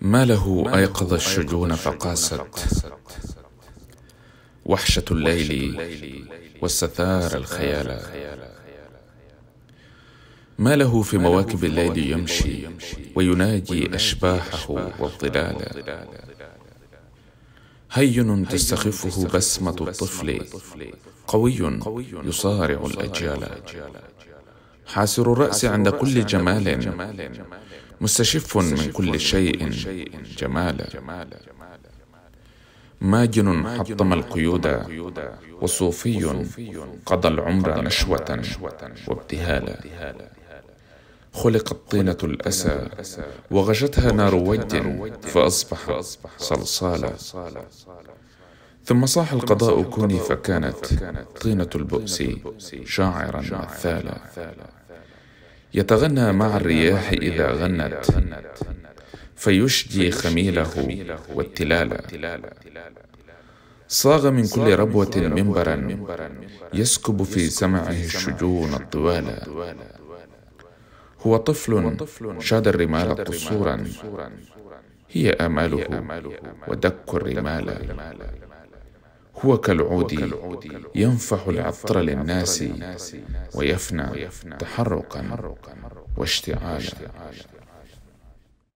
ما له أيقظ الشجون فقاست وحشة الليل والسثار الخيال ما له في مواكب الليل يمشي ويناجي أشباحه والظلال هين تستخفه بسمة الطفل قوي يصارع الأجيال حاسر الرأس عند كل جمال مستشف من كل شيء جمالا ماجن حطم القيود وصوفي قضى العمر نشوة وابتهالا خلقت طينة الأسى وغشتها نار وج فأصبح صلصالا ثم صاح القضاء كوني فكانت طينة البؤس شاعرا مثالا يتغنى مع الرياح إذا غنت فيشجي خميله والتلال صاغ من كل ربوة منبرا يسكب في سمعه الشجون الطوال هو طفل شاد الرمال قصورا هي آماله ودك الرمال هو كالعود ينفح العطر للناس ويفنى تحرقا واشتعالا